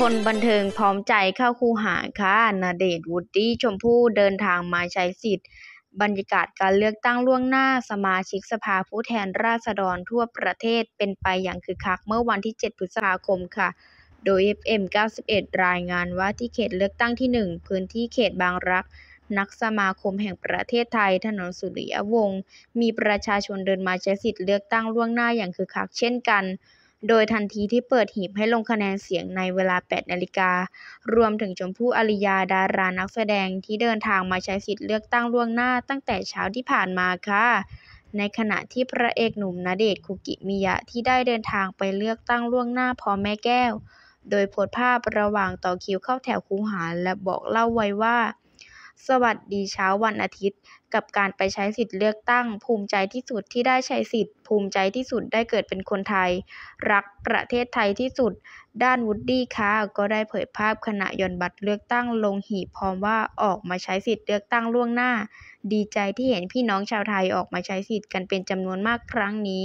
คนบันเทิงพร้อมใจเข้าคูหาค่ะนาเดชวูดดี้ ชมพู่ เดินทางมาใช้สิทธิ์ บรรยากาศการเลือกตั้งล่วงหน้าสมาชิกสภาผู้แทนราษฎรทั่วประเทศเป็นไปอย่างคึกคักเมื่อวันที่ 7 พฤษภาคมค่ะ โดย FM 91 รายงานว่าที่เขตเลือกตั้งที่ 1 พื้นที่เขตบางรัก นักสมาคมแห่งประเทศไทย ถนนสุริยวงศ์มีประชาชนเดินมาใช้สิทธิ์เลือกตั้งล่วงหน้าอย่างคึกคักเช่นกันโดยทันทีที่เปิดหีบให้ลงคะแนนเสียงในเวลา 8นาฬิกา รวมถึงชมพู่อริยา ดารานักแสดงที่เดินทางมาใช้สิทธิ์เลือกตั้งล่วงหน้าตั้งแต่เช้าที่ผ่านมาค่ะ ในขณะที่พระเอกหนุ่มนาเดชคุกิมิยะที่ได้เดินทางไปเลือกตั้งล่วงหน้าพร้อมแม่แก้ว โดยโพสภาพระหว่างต่อคิวเข้าแถวคูหาและบอกเล่าไว้ว่าสวัสดีเช้าวันอาทิตย์ กับการไปใช้สิทธิ์เลือกตั้ง ภูมิใจที่สุดที่ได้ใช้สิทธิ์ ภูมิใจที่สุดได้เกิดเป็นคนไทยรักประเทศไทยที่สุด ด้านวูดดี้ค่ะก็ได้เผยภาพขณะย่อนบัตรเลือกตั้งลงหีบพร้อมว่าออกมาใช้สิทธิ์เลือกตั้งล่วงหน้าดีใจที่เห็นพี่น้องชาวไทยออกมาใช้สิทธิ์กันเป็นจำนวนมากครั้งนี้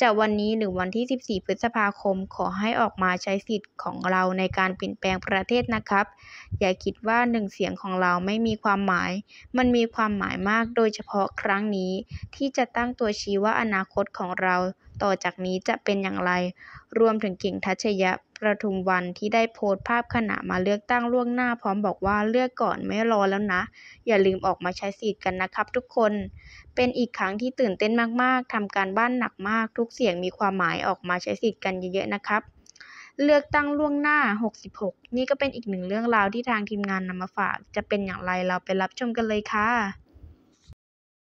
จะวันนี้หรือวันที่ 14 พฤษภาคม ขอให้ออกมาใช้สิทธิ์ของเราในการเปลี่ยนแปลงประเทศนะครับ อย่าคิดว่าหนึ่งเสียงของเราไม่มีความหมาย มันมีความหมายมากโดยเฉพาะครั้งนี้ ที่จะตั้งตัวชี้ว่าอนาคตของเราต่อจากนี้จะเป็นอย่างไร รวมถึงเก่งทัชยะประทุมวันที่ได้โพสต์ภาพขณะมาเลือกตั้งล่วงหน้า พร้อมบอกว่าเลือกก่อนไม่รอแล้วนะ อย่าลืมออกมาใช้สิทธิ์กันนะครับ ทุกคน เป็นอีกครั้งที่ตื่นเต้นมาก ๆทำการบ้านหนักมากทุกเสียงมีความหมายออกมาใช้สิทธิ์กันเยอะ ๆ นะครับ เลือกตั้งล่วงหน้า 66 นี่ก็เป็นอีกหนึ่งเรื่องราวที่ทางทีมงานนำมาฝาก จะเป็นอย่างไรเราไปรับชมกันเลยค่ะ